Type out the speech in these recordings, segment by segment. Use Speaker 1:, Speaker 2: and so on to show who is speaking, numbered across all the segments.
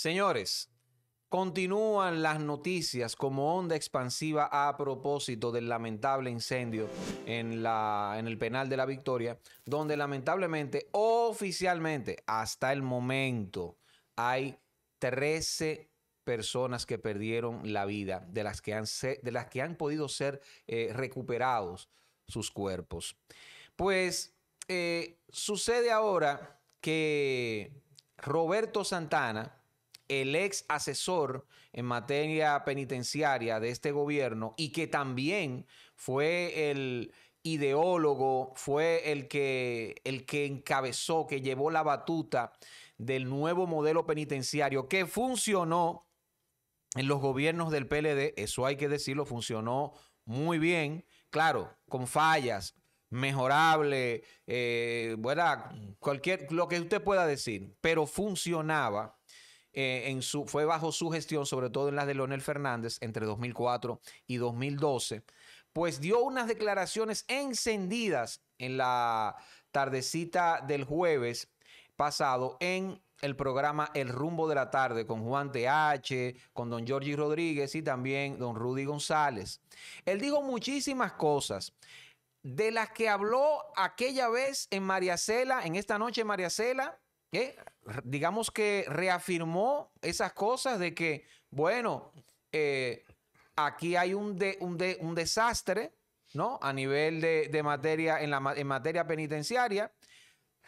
Speaker 1: Señores, Continúan las noticias como onda expansiva a propósito del lamentable incendio en, la, en el penal de la Victoria, donde lamentablemente, oficialmente, hasta el momento, hay 13 personas que perdieron la vida, de las que han, de las que han podido ser eh, recuperados sus cuerpos. Pues eh, sucede ahora que Roberto Santana, el ex asesor en materia penitenciaria de este gobierno y que también fue el ideólogo, fue el que, el que encabezó, que llevó la batuta del nuevo modelo penitenciario que funcionó en los gobiernos del PLD, eso hay que decirlo, funcionó muy bien, claro, con fallas, mejorable, eh, cualquier, lo que usted pueda decir, pero funcionaba eh, en su, fue bajo su gestión, sobre todo en las de Leonel Fernández, entre 2004 y 2012, pues dio unas declaraciones encendidas en la tardecita del jueves pasado en el programa El Rumbo de la Tarde con Juan TH, con don Jorge Rodríguez y también don Rudy González. Él dijo muchísimas cosas. De las que habló aquella vez en Mariacela, en esta noche en Mariacela, ¿qué? digamos que reafirmó esas cosas de que, bueno, eh, aquí hay un, un, desastre, ¿no? A nivel de, materia, en, la, en materia penitenciaria,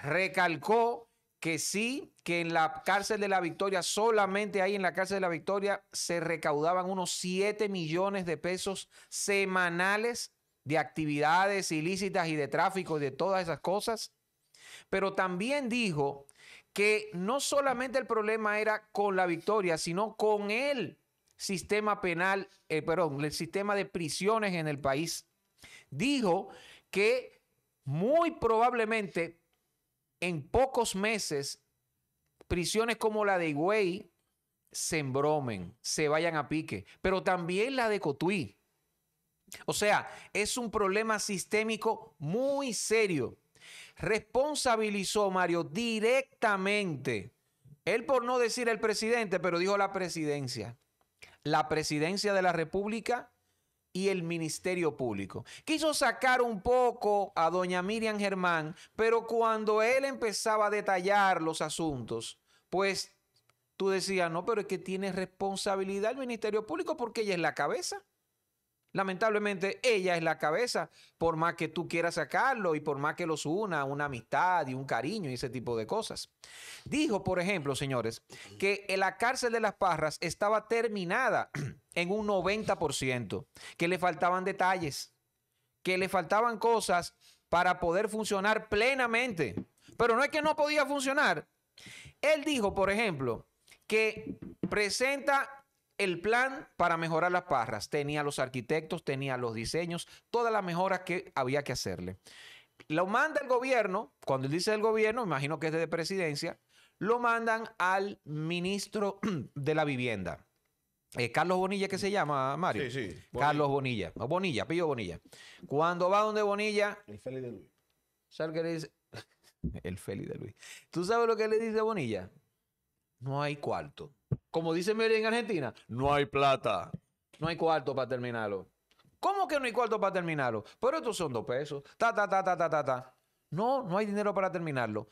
Speaker 1: recalcó que sí, que en la cárcel de la Victoria, solamente ahí en la cárcel de la Victoria, se recaudaban unos 7 millones de pesos semanales de actividades ilícitas y de tráfico y de todas esas cosas. Pero también dijo que no solamente el problema era con la victoria, sino con el sistema penal, eh, perdón, el sistema de prisiones en el país. Dijo que muy probablemente en pocos meses prisiones como la de Higüey se embromen, se vayan a pique, pero también la de Cotuí. O sea, es un problema sistémico muy serio responsabilizó, Mario, directamente, él por no decir el presidente, pero dijo la presidencia, la presidencia de la República y el Ministerio Público. Quiso sacar un poco a doña Miriam Germán, pero cuando él empezaba a detallar los asuntos, pues tú decías, no, pero es que tiene responsabilidad el Ministerio Público porque ella es la cabeza. Lamentablemente ella es la cabeza, por más que tú quieras sacarlo y por más que los una una amistad y un cariño y ese tipo de cosas. Dijo, por ejemplo, señores, que en la cárcel de las Parras estaba terminada en un 90%, que le faltaban detalles, que le faltaban cosas para poder funcionar plenamente. Pero no es que no podía funcionar. Él dijo, por ejemplo, que presenta el plan para mejorar las parras. Tenía los arquitectos, tenía los diseños, todas las mejoras que había que hacerle. Lo manda el gobierno, cuando él dice el gobierno, imagino que es de presidencia, lo mandan al ministro de la vivienda. Eh, Carlos Bonilla, que se llama, Mario? Sí, sí. Carlos Bonilla. Bonilla, pillo Bonilla. Cuando va donde Bonilla... El Feli de Luis. ¿Sabes el Feli de Luis. ¿Tú sabes lo que le dice Bonilla? No hay cuarto. Como dice Mary en Argentina, no hay plata. No hay cuarto para terminarlo. ¿Cómo que no hay cuarto para terminarlo? Pero estos son dos pesos. Ta, ta, ta, ta, ta, ta, No, no hay dinero para terminarlo.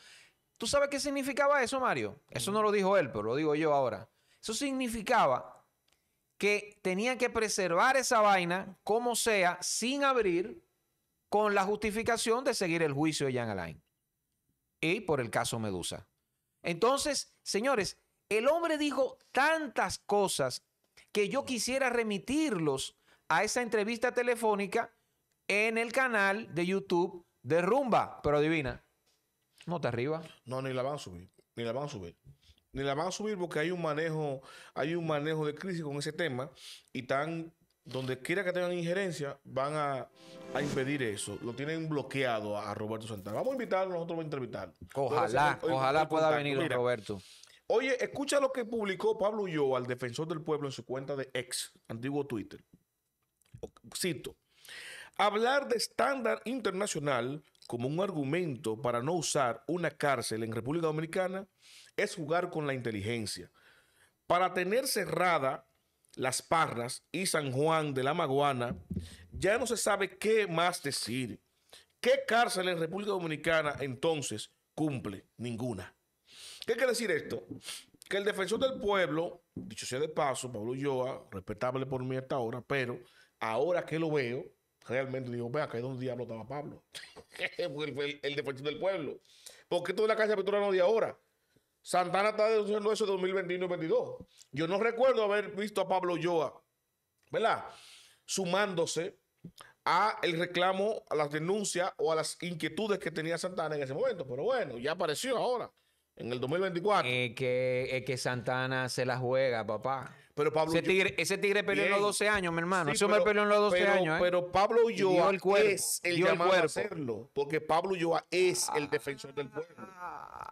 Speaker 1: ¿Tú sabes qué significaba eso, Mario? Eso no lo dijo él, pero lo digo yo ahora. Eso significaba que tenía que preservar esa vaina como sea, sin abrir, con la justificación de seguir el juicio de Jan Alain. Y por el caso Medusa. Entonces, señores, el hombre dijo tantas cosas que yo quisiera remitirlos a esa entrevista telefónica en el canal de YouTube de Rumba. Pero adivina, no te arriba.
Speaker 2: No, ni la van a subir, ni la van a subir. Ni la van a subir porque hay un manejo, hay un manejo de crisis con ese tema y están donde quiera que tengan injerencia, van a, impedir eso. Lo tienen bloqueado a Roberto Santana. Vamos a invitarlo, nosotros vamos a entrevistarlo. Ojalá, ojalá pueda venir Roberto. Oye, escucha lo que publicó Pablo Ulloa, al defensor del pueblo, en su cuenta de ex, antiguo Twitter. Cito. Hablar de estándar internacional como un argumento para no usar una cárcel en República Dominicana es jugar con la inteligencia. Para tener cerrada Las Parras y San Juan de la Maguana, ya no se sabe qué más decir. ¿Qué cárcel en República Dominicana entonces cumple? Ninguna. ¿Qué quiere decir esto? Que el defensor del pueblo, dicho sea de paso, Pablo Yoa, respetable por mí hasta ahora, pero ahora que lo veo, realmente digo, vea, que es donde diablo estaba Pablo. el, el, defensor del pueblo. ¿Por Porque toda la calle pintura no de ahora. Santana está denunciando eso de 2021 2022. Yo no recuerdo haber visto a Pablo Yoa, ¿verdad? Sumándose a el reclamo, a las denuncias o a las inquietudes que tenía Santana en ese momento. Pero bueno, ya apareció
Speaker 1: ahora. En el 2024. Es que, que Santana se la juega, papá. Pero ese tigre, ese peleó en los 12 años, mi hermano. Eso me peleó en los 12 años. ¿eh? Pero Pablo Ulloa el es el llamado a hacerlo.
Speaker 2: Porque Pablo Ulloa es el ah. defensor del pueblo.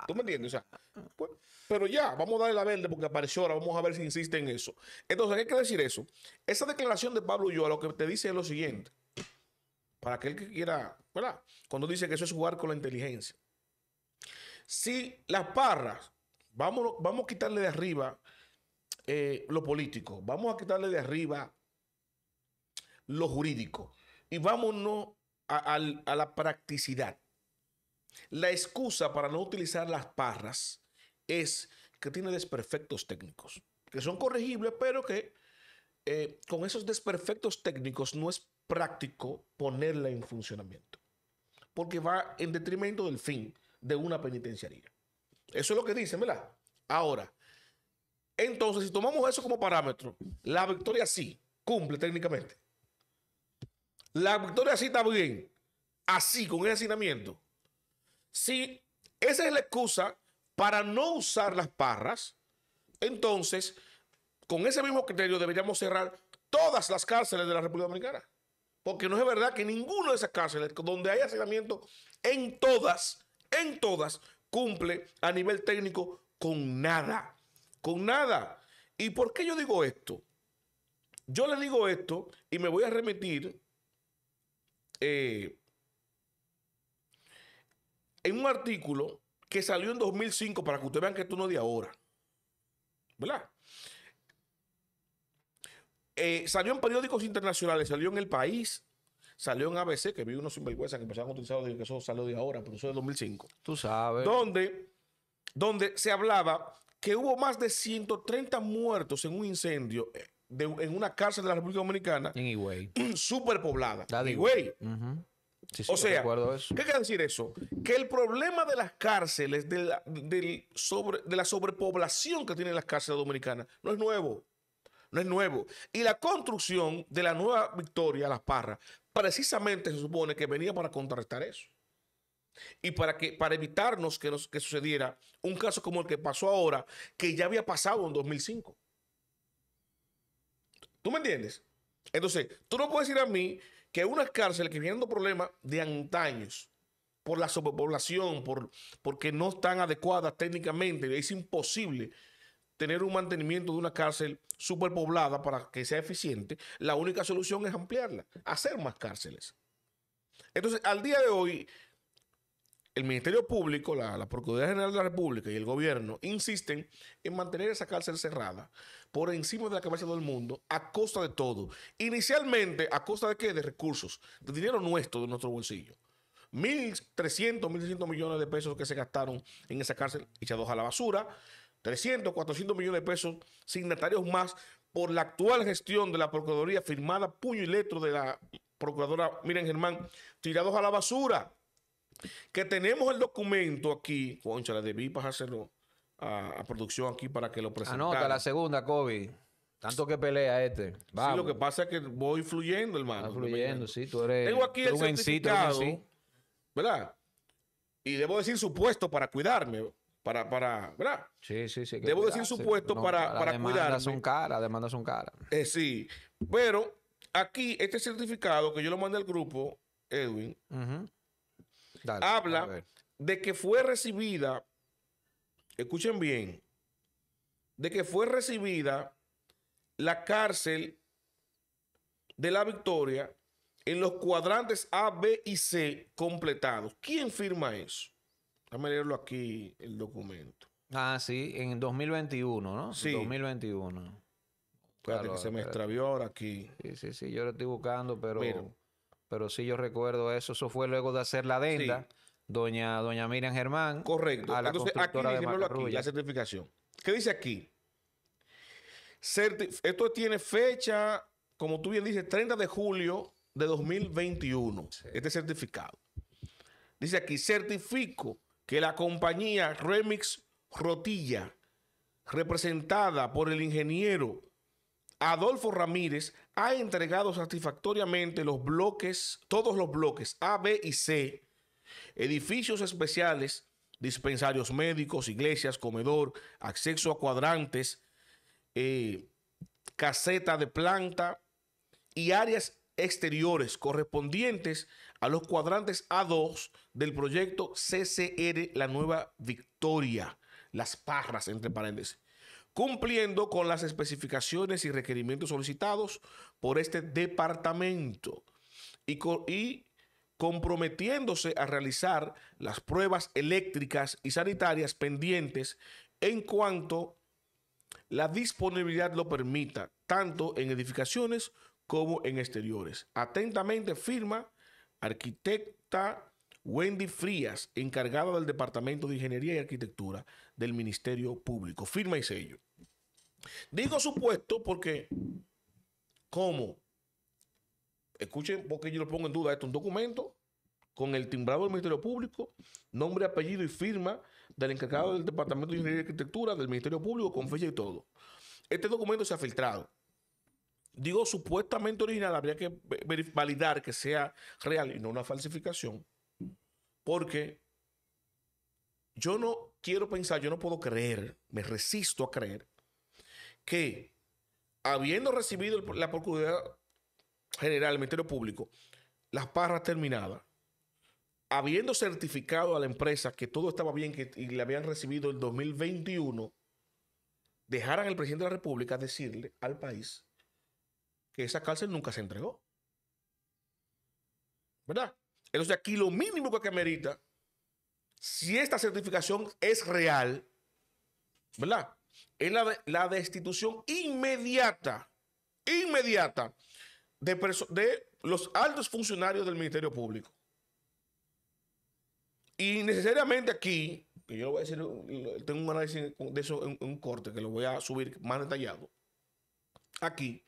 Speaker 2: ¿Tú me entiendes? Pues, pero ya, vamos a darle la verde porque apareció ahora. Vamos a ver si insiste en eso. Entonces, ¿qué que decir eso? Esa declaración de Pablo Ulloa lo que te dice es lo siguiente. Para aquel que quiera, ¿verdad? Cuando dice que eso es jugar con la inteligencia. Si las parras, vamos, vamos a quitarle de arriba eh, lo político, vamos a quitarle de arriba lo jurídico y vámonos a, la practicidad. La excusa para no utilizar las parras es que tiene desperfectos técnicos, que son corregibles, pero que eh, con esos desperfectos técnicos no es práctico ponerla en funcionamiento, porque va en detrimento del fin de una penitenciaría. Eso es lo que dicen, ¿verdad? Ahora, entonces, si tomamos eso como parámetro, la victoria sí cumple técnicamente. La victoria sí está bien, así, con el hacinamiento. Si esa es la excusa para no usar las parras, entonces, con ese mismo criterio deberíamos cerrar todas las cárceles de la República Dominicana. Porque no es verdad que ninguna de esas cárceles, donde hay hacinamiento, en todas en todas cumple a nivel técnico con nada, con nada. ¿Y por qué yo digo esto? Yo le digo esto y me voy a remitir eh, en un artículo que salió en 2005 para que ustedes vean que esto no es de ahora. ¿Verdad? Eh, salió en periódicos internacionales, salió en El País, Salió en ABC, que vi unos sinvergüenzas que empezaron a utilizar, que eso salió de ahora, pero eso es de 2005. Tú sabes. Donde, donde se hablaba que hubo más de 130 muertos en un incendio eh, en una cárcel de la República Dominicana. En Higüey. Superpoblada. En Higüey. o sea, ¿qué quiere decir eso? Que el problema de las cárceles, de sobre, de la sobrepoblación que tienen las cárceles dominicanas, no es nuevo. No es nuevo. Y la construcción de la nueva victoria, Las Parras, precisamente se supone que venía para contrarrestar eso. Y para, que, para evitarnos que, nos, que sucediera un caso como el que pasó ahora, que ya había pasado en 2005. ¿Tú me entiendes? Entonces, tú no puedes decir a mí que una cárcel que viene dando problemas de antaños, por la sobrepoblación, por, porque no están adecuadas técnicamente, es imposible tener un mantenimiento de una cárcel superpoblada para que sea eficiente, la única solución es ampliarla, hacer más cárceles. Entonces, al día de hoy, el Ministerio Público, la, Procuraduría General de la República y el gobierno insisten en mantener esa cárcel cerrada por encima de la cabeza del mundo a costa de todo. Inicialmente, ¿a costa de qué? De recursos, de dinero nuestro, de nuestro bolsillo. 1.300, 1.600 millones de pesos que se gastaron en esa cárcel echados a la basura, 300, 400 millones de pesos signatarios más por la actual gestión de la Procuraduría firmada puño y letro de la Procuradora Miren Germán, tirados a la basura. Que tenemos el documento aquí, concha, le debí pasárselo a, producción aquí para que lo presentara. Anota la segunda, COVID. Tanto
Speaker 1: que pelea este. Sí,
Speaker 2: lo que pasa es que voy fluyendo, hermano. fluyendo, sí, tú eres. Tengo aquí el certificado, ¿verdad? Y debo decir supuesto para cuidarme,
Speaker 1: para, para ¿verdad? Sí, sí, sí. Debo decir supuesto para, cuidar demandas son caras, son eh, caras.
Speaker 2: sí, pero aquí este certificado que yo lo mandé al grupo, Edwin, habla de que fue recibida, escuchen bien, de que fue recibida la cárcel de la Victoria en los cuadrantes A, B y C completados. ¿Quién firma eso? Déjame leerlo aquí, el documento.
Speaker 1: Ah, sí, en 2021, ¿no? Sí. 2021. Espérate que se me extravió ahora aquí. Sí, sí, sí, yo lo estoy buscando, pero, pero sí yo recuerdo eso. Eso fue luego de hacer la adenda, doña, doña Miriam Germán. Correcto. A la Entonces, aquí, de aquí, la certificación.
Speaker 2: ¿Qué dice aquí? esto tiene fecha, como tú bien dices, 30 de julio de 2021, este certificado. Dice aquí, certifico que la compañía Remix Rotilla, representada por el ingeniero Adolfo Ramírez, ha entregado satisfactoriamente los bloques, todos los bloques A, B y C, edificios especiales, dispensarios médicos, iglesias, comedor, acceso a cuadrantes, eh, caseta de planta y áreas exteriores correspondientes a los cuadrantes A2 del proyecto CCR La Nueva Victoria, las parras entre paréntesis, cumpliendo con las especificaciones y requerimientos solicitados por este departamento y, y comprometiéndose a realizar las pruebas eléctricas y sanitarias pendientes en cuanto la disponibilidad lo permita, tanto en edificaciones como en exteriores. Atentamente firma arquitecta Wendy Frías, encargada del Departamento de Ingeniería y Arquitectura del Ministerio Público. Firma y sello. Digo supuesto porque, como, Escuchen, porque yo lo pongo en duda, esto es un documento con el timbrado del Ministerio Público, nombre, apellido y firma del encargado del Departamento de Ingeniería y Arquitectura del Ministerio Público con fecha y todo. Este documento se ha filtrado digo supuestamente original, habría que validar que sea real y no una falsificación, porque yo no quiero pensar, yo no puedo creer, me resisto a creer que habiendo recibido la Procuraduría General del Ministerio Público las parras terminadas, habiendo certificado a la empresa que todo estaba bien que, y le habían recibido el 2021, dejaran al presidente de la República decirle al país que esa cárcel nunca se entregó. ¿Verdad? Entonces aquí lo mínimo que amerita, si esta certificación es real, ¿verdad? Es la, destitución inmediata, inmediata de, los altos funcionarios del Ministerio Público. Y necesariamente aquí, que yo lo voy a decir, tengo un análisis de eso en un corte que lo voy a subir más detallado. Aquí,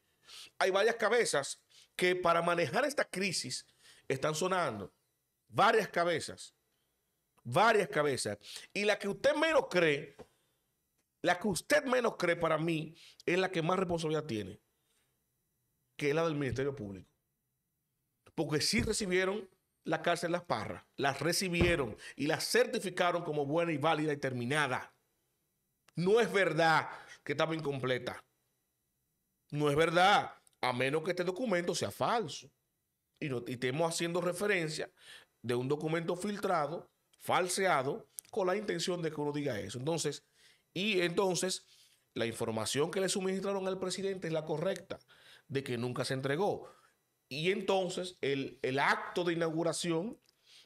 Speaker 2: hay varias cabezas que para manejar esta crisis están sonando. Varias cabezas. Varias cabezas. Y la que usted menos cree, la que usted menos cree para mí, es la que más responsabilidad tiene, que es la del Ministerio Público. Porque sí recibieron la cárcel Las Parras, las recibieron y las certificaron como buena y válida y terminada. No es verdad que estaba incompleta. No es verdad, a menos que este documento sea falso. Y, no, estemos haciendo referencia de un documento filtrado, falseado, con la intención de que uno diga eso. Entonces, y entonces, la información que le suministraron al presidente es la correcta, de que nunca se entregó. Y entonces, el, acto de inauguración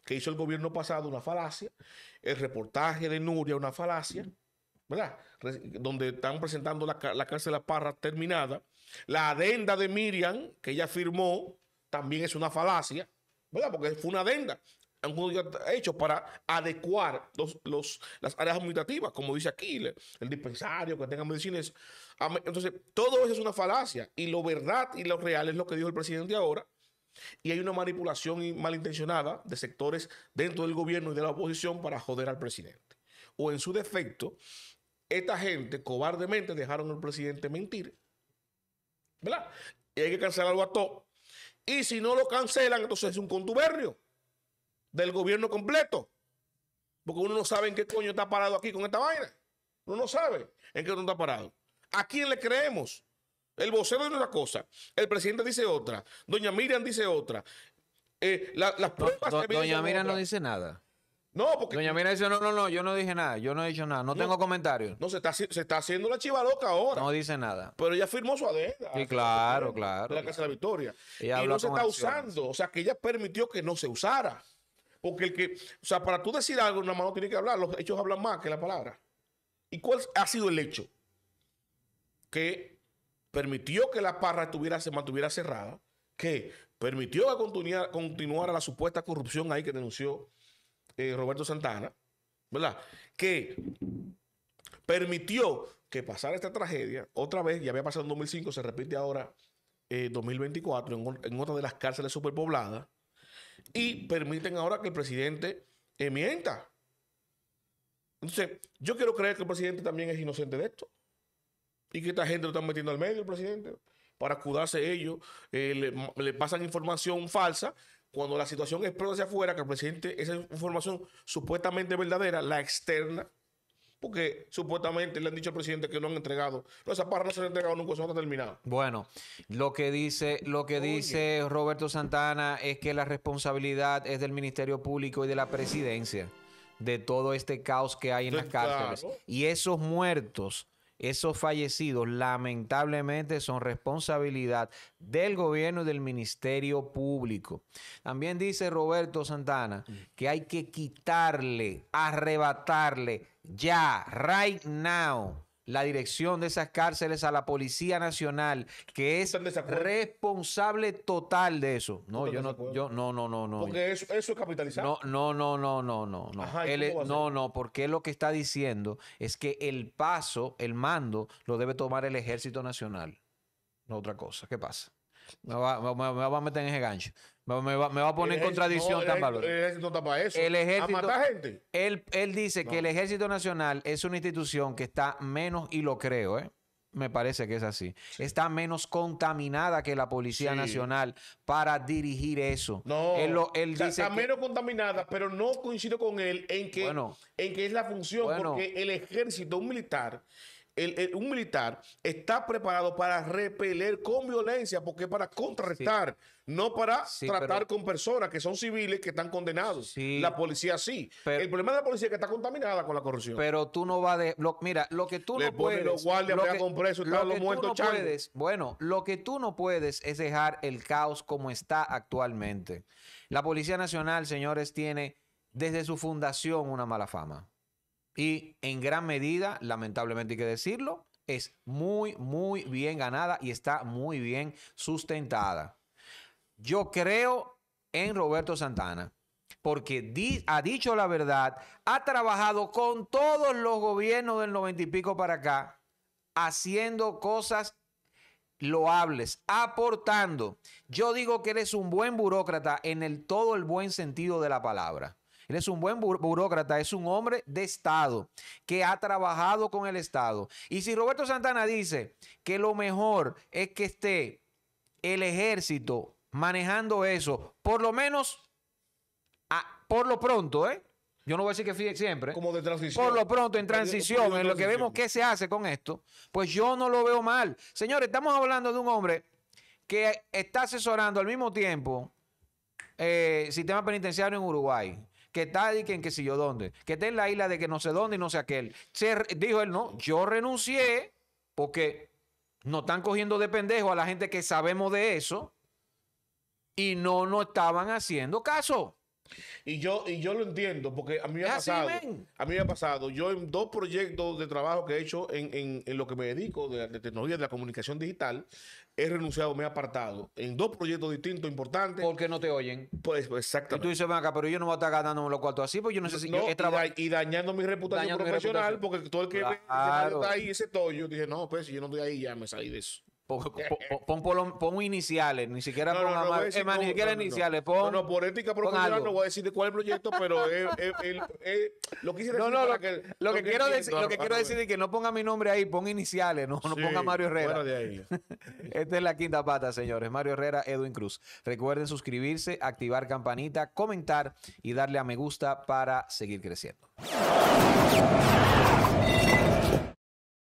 Speaker 2: que hizo el gobierno pasado, una falacia, el reportaje de Nuria, una falacia, ¿verdad? Donde están presentando la, la cárcel a Parra terminada la adenda de Miriam, que ella firmó, también es una falacia, ¿verdad? Porque fue una adenda judío hecho para adecuar los, las áreas administrativas, como dice aquí, el, dispensario, que tenga medicinas. Entonces, todo eso es una falacia. Y lo verdad y lo real es lo que dijo el presidente ahora. Y hay una manipulación malintencionada de sectores dentro del gobierno y de la oposición para joder al presidente. O en su defecto, esta gente cobardemente dejaron al presidente mentir y hay que cancelarlo a todo. Y si no lo cancelan, entonces es un contubernio del gobierno completo. Porque uno no sabe en qué coño está parado aquí con esta vaina. Uno no sabe en qué uno está parado. ¿A quién le creemos? El
Speaker 1: vocero dice una cosa, el presidente dice otra, doña Miriam dice otra. Eh, las pruebas Doña Miriam no dice nada. No, porque. Doña Mira dice: No, no, no, yo no dije nada, yo no he dicho nada, no, tengo comentarios. No, se está, se está haciendo la chiva loca ahora. No dice nada. Pero ella firmó su adenda. Sí, claro, claro. De la Casa
Speaker 2: la Victoria. y no se está usando, o sea, que ella permitió que no se usara. Porque el que. O sea, para tú decir algo, una mano tiene que hablar, los hechos hablan más que la palabra. ¿Y cuál ha sido el hecho? Que permitió que la parra estuviera, se mantuviera cerrada, que permitió que continuara la supuesta corrupción ahí que denunció eh, Roberto Santana, ¿verdad? Que permitió que pasara esta tragedia otra vez, ya había pasado en 2005, se repite ahora eh, en 2024 en, otra de las cárceles superpobladas, y permiten ahora que el presidente emienta. Eh, Entonces, yo quiero creer que el presidente también es inocente de esto, y que esta gente lo están metiendo al medio, el presidente, para acudarse ellos, le, le pasan información falsa cuando la situación explota hacia afuera, que el presidente esa información supuestamente verdadera, la externa, porque supuestamente le han dicho al presidente que no han entregado. No, esa parra no se ha entregado nunca, eso no está terminado.
Speaker 1: Bueno, lo que dice, lo que dice Roberto Santana es que la responsabilidad es del Ministerio Público y de la presidencia de todo este caos que hay en las cárceles. Y esos muertos esos fallecidos lamentablemente son responsabilidad del gobierno y del Ministerio Público. También dice Roberto Santana mm. que hay que quitarle, arrebatarle ya, right now, la dirección de esas cárceles a la Policía Nacional, que es responsable total de eso. No, yo no, yo no, no, no, Porque
Speaker 2: eso, es capitalizar. No,
Speaker 1: no, no, no, no, no. No, no, porque lo que está diciendo es que el paso, el mando, lo debe tomar el Ejército Nacional. No otra cosa. ¿Qué pasa? Me me va a meter en ese gancho. Me va, a poner en contradicción tan El,
Speaker 2: ejército está para eso. El gente.
Speaker 1: Él, dice que el Ejército Nacional es una institución que está menos, y lo creo, ¿eh? me parece que es así, está menos contaminada que la Policía Nacional para dirigir eso. No, él, lo, está menos
Speaker 2: contaminada, pero
Speaker 1: no coincido con él en que, en que es la función, porque
Speaker 2: el ejército, un militar, un militar está preparado para repeler con violencia, porque para contrarrestar, no para tratar con personas que son civiles que están condenados. La policía sí. el problema de la policía es que está contaminada con la corrupción. Pero tú
Speaker 1: no vas de. mira, lo que tú no puedes. Los guardias los muertos no puedes, Bueno, lo que tú no puedes es dejar el caos como está actualmente. La Policía Nacional, señores, tiene desde su fundación una mala fama y en gran medida, lamentablemente hay que decirlo, es muy, muy bien ganada y está muy bien sustentada. Yo creo en Roberto Santana, porque ha dicho la verdad, ha trabajado con todos los gobiernos del noventa y pico para acá, haciendo cosas loables, aportando. Yo digo que eres un buen burócrata en el, todo el buen sentido de la palabra. Él es un buen burócrata, es un hombre de Estado que ha trabajado con el Estado. Y si Roberto Santana dice que lo mejor es que esté el ejército manejando eso, por lo menos, por lo pronto, ¿eh? Yo no voy a decir que siempre. Como de transición. Por lo pronto, en transición, en lo que vemos qué se hace con esto, pues yo no lo veo mal. Señores, estamos hablando de un hombre que está asesorando al mismo tiempo el eh, sistema penitenciario en Uruguay que está y que en yo dónde, que está en la isla de que no sé dónde y no sé aquel. Se, dijo él, no, yo renuncié porque nos están cogiendo de pendejo a la gente que sabemos de eso y no nos estaban haciendo caso. Y yo, y yo lo entiendo, porque a mí me ha ah, pasado. a mí me ha pasado. Yo en dos
Speaker 2: proyectos de trabajo que he hecho en, en, en lo que me dedico, de, tecnología de la comunicación digital,
Speaker 1: he renunciado, me he apartado. En dos proyectos distintos, importantes. Porque no te oyen. Pues, pues exactamente. Y tú dices, acá, pero yo no voy a estar ganando los cuartos así, porque yo no sé si yo he Y, dañando mi reputación profesional,
Speaker 2: porque todo el que está ahí ese tollo, dije, no, pues si yo no estoy ahí, ya me salí de eso.
Speaker 1: Pon, pon, pon, iniciales, ni siquiera iniciales. Pon, no, por ética profesional no
Speaker 2: voy a decir de cuál proyecto, pero lo que, quiero, decir, lo que quiero decir es
Speaker 1: que no ponga mi nombre ahí, pon iniciales, no, ponga Mario Herrera. Esta es la quinta pata, señores. Mario Herrera, Edwin Cruz. Recuerden suscribirse, activar campanita, comentar y darle a me gusta para seguir creciendo.